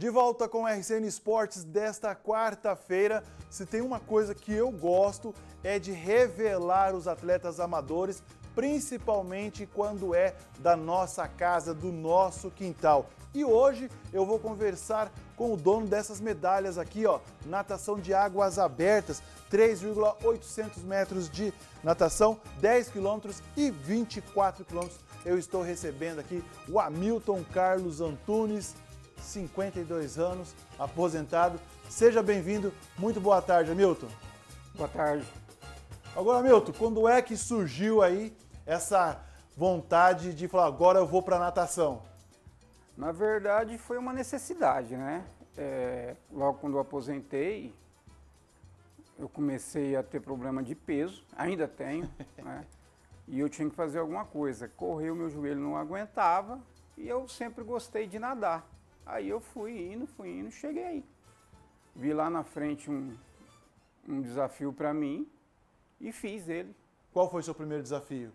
De volta com o RCN Esportes desta quarta-feira. Se tem uma coisa que eu gosto é de revelar os atletas amadores, principalmente quando é da nossa casa, do nosso quintal. E hoje eu vou conversar com o dono dessas medalhas aqui, ó, natação de águas abertas, 3,800 metros de natação, 10 quilômetros e 24 quilômetros. Eu estou recebendo aqui o Hamilton Carlos Antunes. 52 anos, aposentado. Seja bem-vindo. Muito boa tarde, Hamilton. Boa tarde. Agora, Hamilton, quando é que surgiu aí essa vontade de falar, agora eu vou para natação? Na verdade, foi uma necessidade, né? É, logo quando eu aposentei, eu comecei a ter problema de peso, ainda tenho, né? E eu tinha que fazer alguma coisa. Correr, o meu joelho não aguentava e eu sempre gostei de nadar. Aí eu fui indo, fui indo, cheguei. Vi lá na frente um, um desafio para mim e fiz ele. Qual foi o seu primeiro desafio?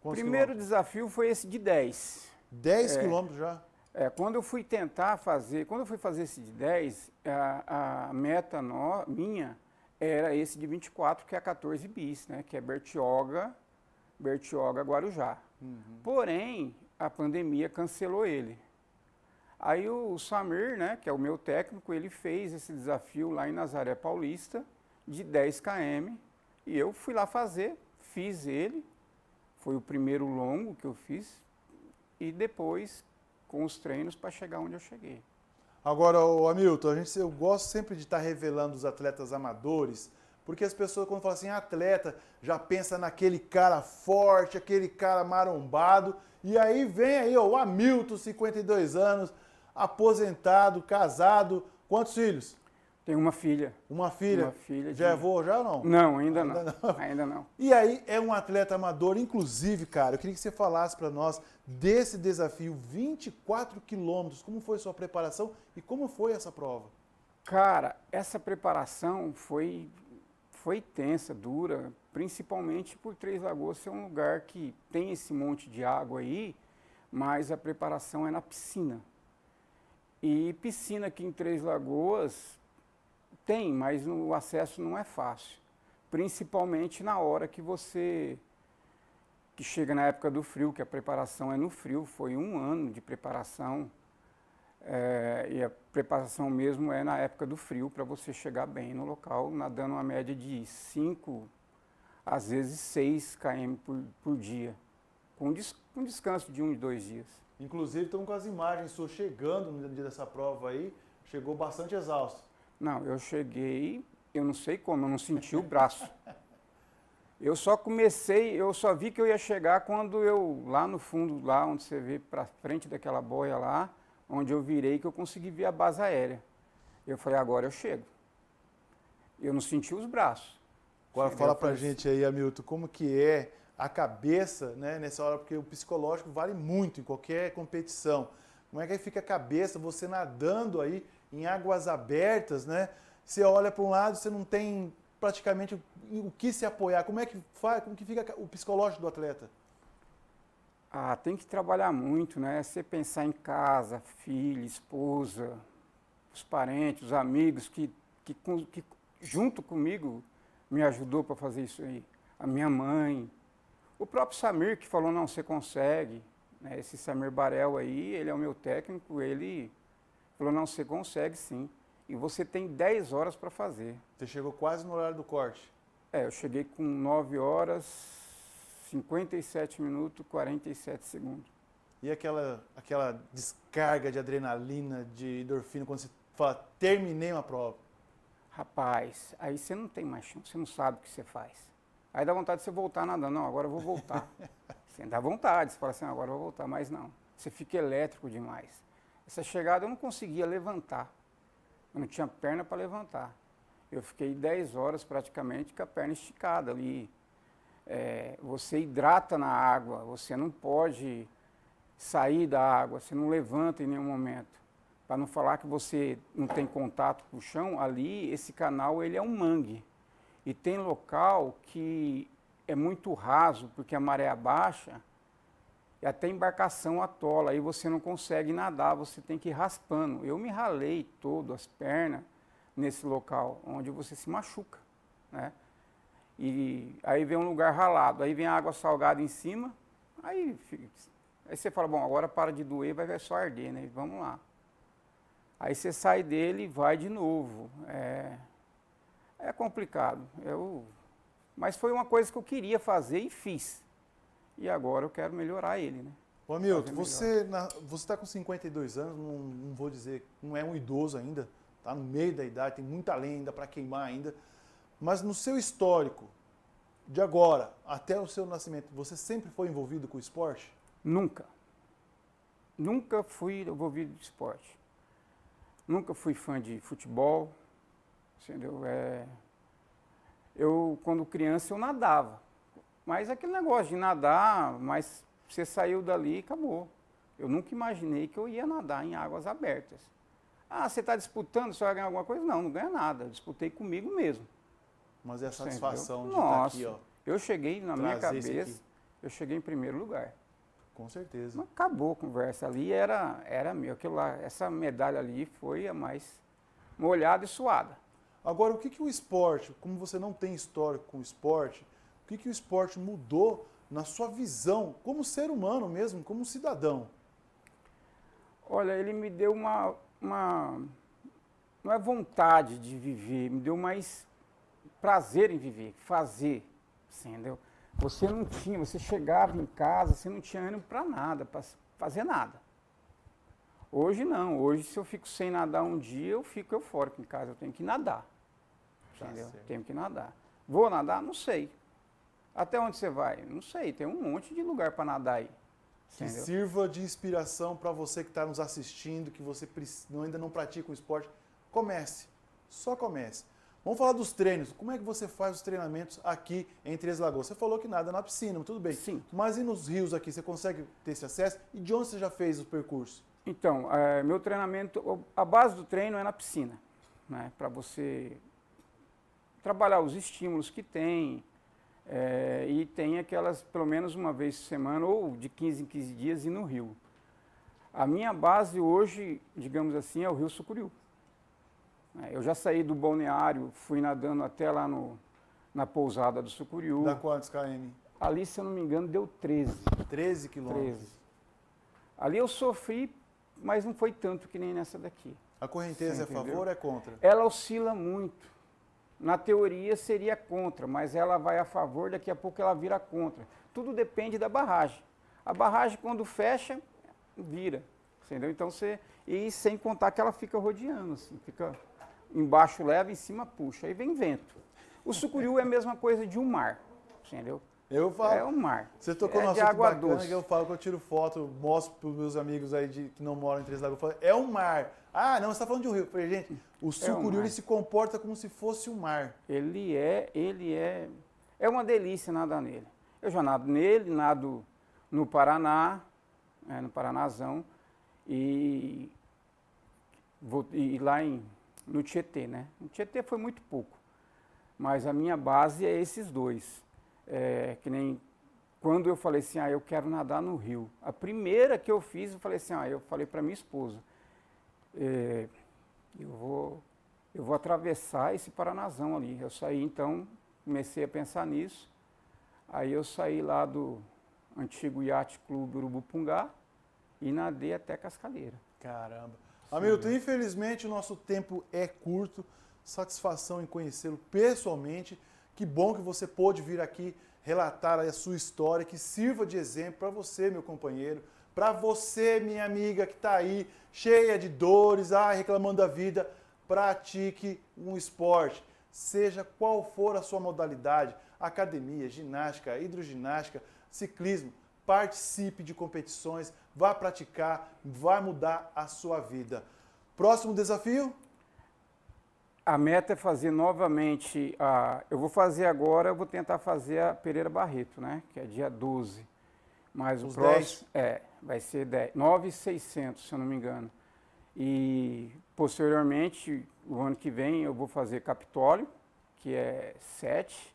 O primeiro desafio foi esse de 10. 10 é, quilômetros já? É, quando eu fui tentar fazer, quando eu fui fazer esse de 10, a, a meta no, minha era esse de 24, que é 14 bis, né? Que é Bertioga, Bertioga Guarujá. Uhum. Porém, a pandemia cancelou ele. Aí o Samir, né, que é o meu técnico, ele fez esse desafio lá em Nazaré Paulista, de 10 km, e eu fui lá fazer, fiz ele, foi o primeiro longo que eu fiz, e depois com os treinos para chegar onde eu cheguei. Agora, o Hamilton, a gente, eu gosto sempre de estar tá revelando os atletas amadores, porque as pessoas, quando falam assim, atleta, já pensa naquele cara forte, aquele cara marombado, e aí vem aí ó, o Hamilton, 52 anos, aposentado, casado. Quantos filhos? Tenho uma filha. Uma filha? Uma filha. Já é vô já ou não? Não, ainda, ainda não. não. Ainda não. E aí, é um atleta amador. Inclusive, cara, eu queria que você falasse para nós desse desafio, 24 quilômetros. Como foi sua preparação e como foi essa prova? Cara, essa preparação foi, foi tensa, dura, principalmente por Três Lagoas ser um lugar que tem esse monte de água aí, mas a preparação é na piscina. E piscina aqui em Três Lagoas tem, mas o acesso não é fácil. Principalmente na hora que você que chega na época do frio, que a preparação é no frio, foi um ano de preparação. É, e a preparação mesmo é na época do frio, para você chegar bem no local, nadando uma média de 5, às vezes 6 km por, por dia, com, des, com descanso de um, dois dias. Inclusive, estamos com as imagens sua chegando no dia dessa prova aí, chegou bastante exausto. Não, eu cheguei, eu não sei como, eu não senti o braço. Eu só comecei, eu só vi que eu ia chegar quando eu, lá no fundo, lá onde você vê para frente daquela boia lá, onde eu virei, que eu consegui ver a base aérea. Eu falei, agora eu chego. Eu não senti os braços. Agora fala pra gente aí, Hamilton, como que é a cabeça né, nessa hora, porque o psicológico vale muito em qualquer competição. Como é que fica a cabeça você nadando aí em águas abertas, né? Você olha para um lado, você não tem praticamente o que se apoiar. Como é que faz, como que fica o psicológico do atleta? Ah, tem que trabalhar muito, né? Você pensar em casa, filho, esposa, os parentes, os amigos que, que, que junto comigo me ajudou para fazer isso aí. A minha mãe, o próprio Samir que falou, não, você consegue. Né? Esse Samir Barel aí, ele é o meu técnico, ele falou, não, você consegue sim. E você tem 10 horas para fazer. Você chegou quase no horário do corte. É, eu cheguei com 9 horas, 57 minutos, 47 segundos. E aquela, aquela descarga de adrenalina, de endorfina, quando você fala, terminei uma prova? Rapaz, aí você não tem mais chance, você não sabe o que você faz. Aí dá vontade de você voltar nadando. Não, agora eu vou voltar. Sim dá vontade, você fala assim, agora eu vou voltar, mas não. Você fica elétrico demais. Essa chegada eu não conseguia levantar. Eu não tinha perna para levantar. Eu fiquei 10 horas praticamente com a perna esticada ali. É, você hidrata na água, você não pode sair da água, você não levanta em nenhum momento. Para não falar que você não tem contato com o chão, ali esse canal ele é um mangue. E tem local que é muito raso, porque a maré é baixa, e até embarcação atola, aí você não consegue nadar, você tem que ir raspando. Eu me ralei todo, as pernas, nesse local, onde você se machuca, né? E aí vem um lugar ralado, aí vem a água salgada em cima, aí, aí você fala, bom, agora para de doer, vai só arder, né? Vamos lá. Aí você sai dele e vai de novo. É, complicado. Eu... Mas foi uma coisa que eu queria fazer e fiz. E agora eu quero melhorar ele, né? Ô Hamilton, você na, você está com 52 anos, não, não, vou dizer, não é um idoso ainda, está no meio da idade, tem muita lenda para queimar ainda. Mas no seu histórico, de agora até o seu nascimento, você sempre foi envolvido com esporte? Nunca. Nunca fui envolvido com esporte. Nunca fui fã de futebol, entendeu? É, eu, quando criança, eu nadava. Mas aquele negócio de nadar, mas você saiu dali e acabou. Eu nunca imaginei que eu ia nadar em águas abertas. Ah, você está disputando, você vai ganhar alguma coisa? Não, não ganha nada. Eu disputei comigo mesmo. Mas é a satisfação Entendeu? de tá Nossa, estar aqui, ó. Eu cheguei na minha cabeça, eu cheguei em primeiro lugar. Com certeza. Mas acabou a conversa ali, era, era meu. Aquilo lá, essa medalha ali foi a mais molhada e suada. Agora, o que, que o esporte, como você não tem histórico com o esporte, o que, que o esporte mudou na sua visão, como ser humano mesmo, como cidadão? Olha, ele me deu uma, uma não é vontade de viver, me deu mais prazer em viver, fazer, assim, entendeu? Você não tinha, você chegava em casa, você não tinha ânimo para nada, para fazer nada. Hoje não, hoje se eu fico sem nadar um dia, eu fico eufórico em casa, eu tenho que nadar. Tá entendeu? Tenho que nadar. Vou nadar? Não sei. Até onde você vai? Não sei, tem um monte de lugar para nadar aí. Que entendeu? sirva de inspiração para você que está nos assistindo, que você ainda não pratica o um esporte. Comece, só comece. Vamos falar dos treinos. Como é que você faz os treinamentos aqui em Três Lagoas? Você falou que nada na piscina, tudo bem. Sim. Mas e nos rios aqui? Você consegue ter esse acesso? E de onde você já fez o percurso? Então, é, meu treinamento, a base do treino é na piscina, né? Para você trabalhar os estímulos que tem é, e tem aquelas, pelo menos uma vez por semana ou de 15 em 15 dias e no rio. A minha base hoje, digamos assim, é o Rio Sucuriú. É, eu já saí do balneário, fui nadando até lá no, na pousada do Sucuriú. Dá quantos km? Ali, se eu não me engano, deu 13. 13 quilômetros? 13. Ali eu sofri mas não foi tanto que nem nessa daqui. A correnteza é a favor ou é contra? Ela oscila muito. Na teoria seria contra, mas ela vai a favor, daqui a pouco ela vira contra. Tudo depende da barragem. A barragem, quando fecha, vira. Entendeu? Então você. E sem contar que ela fica rodeando, assim, fica embaixo leva, em cima puxa. Aí vem vento. O sucuriú é a mesma coisa de um mar. Entendeu? Eu falo. É o mar. Você tocou é no assunto água bacana, doce. eu falo que eu tiro foto, mostro para os meus amigos aí de, que não moram em Três Lagos. Eu falo, é um mar. Ah, não, você está falando de um rio. Eu falei, gente, o é sucuri é se comporta como se fosse um mar. Ele é, ele é... É uma delícia nadar nele. Eu já nado nele, nado no Paraná, é, no Paranazão, e, vou, e lá em, no Tietê, né? No Tietê foi muito pouco, mas a minha base é esses dois é, que nem quando eu falei assim, ah, eu quero nadar no rio. A primeira que eu fiz, eu falei assim, ah, eu falei para minha esposa, é, eu vou eu vou atravessar esse Paranazão ali. Eu saí então, comecei a pensar nisso. Aí eu saí lá do antigo Yacht Clube Urubupungá e nadei até Cascadeira. Caramba. Hamilton, né? infelizmente o nosso tempo é curto. Satisfação em conhecê-lo pessoalmente. Que bom que você pôde vir aqui relatar a sua história, que sirva de exemplo para você, meu companheiro, para você, minha amiga que está aí cheia de dores, ah, reclamando da vida. Pratique um esporte, seja qual for a sua modalidade, academia, ginástica, hidroginástica, ciclismo. Participe de competições, vá praticar, vai mudar a sua vida. Próximo desafio? A meta é fazer novamente, a, eu vou fazer agora, eu vou tentar fazer a Pereira Barreto, né? Que é dia 12. Mas Os o próximo 10. é, vai ser 9,600, se eu não me engano. E posteriormente, o ano que vem, eu vou fazer Capitólio, que é 7.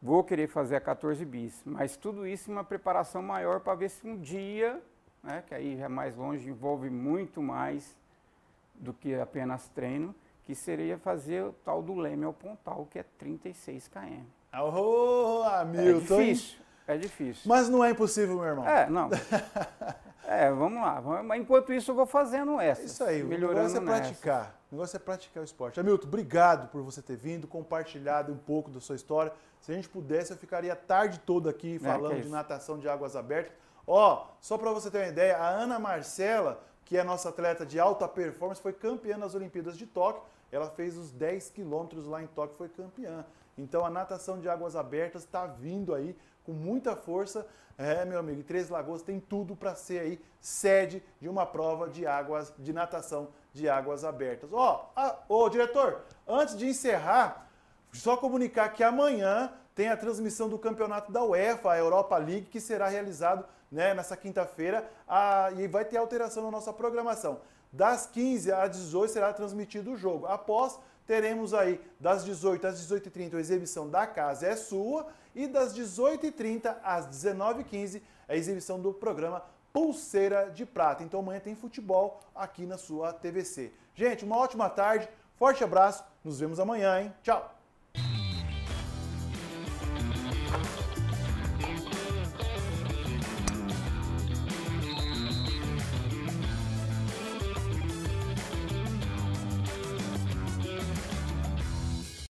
Vou querer fazer a 14 bis, mas tudo isso em uma preparação maior para ver se um dia, né, que aí já é mais longe, envolve muito mais do que apenas treino que seria fazer o tal do Leme ao Pontal, que é 36 km. Oh, Hamilton! É difícil, é difícil. Mas não é impossível, meu irmão. É, não. é, vamos lá. Mas enquanto isso, eu vou fazendo essa. isso aí, melhorando o negócio é praticar. O negócio é praticar o esporte. Hamilton, obrigado por você ter vindo, compartilhado um pouco da sua história. Se a gente pudesse, eu ficaria a tarde toda aqui é, falando é, é de natação de águas abertas. Ó, só para você ter uma ideia, a Ana Marcela que é nossa atleta de alta performance, foi campeã nas Olimpíadas de Tóquio. Ela fez os 10 quilômetros lá em Tóquio, foi campeã. Então a natação de águas abertas está vindo aí com muita força. É, meu amigo, e Três Lagoas tem tudo para ser aí sede de uma prova de águas de natação de águas abertas. Ó, oh, oh, diretor, antes de encerrar, só comunicar que amanhã tem a transmissão do campeonato da UEFA, a Europa League, que será realizado né, nessa quinta-feira, e vai ter alteração na nossa programação. Das 15 às 18 será transmitido o jogo. Após, teremos aí das 18 às 18h30 a exibição da Casa é Sua e das 18h30 às 19h15 a exibição do programa Pulseira de Prata. Então amanhã tem futebol aqui na sua TVC. Gente, uma ótima tarde, forte abraço, nos vemos amanhã, hein? Tchau!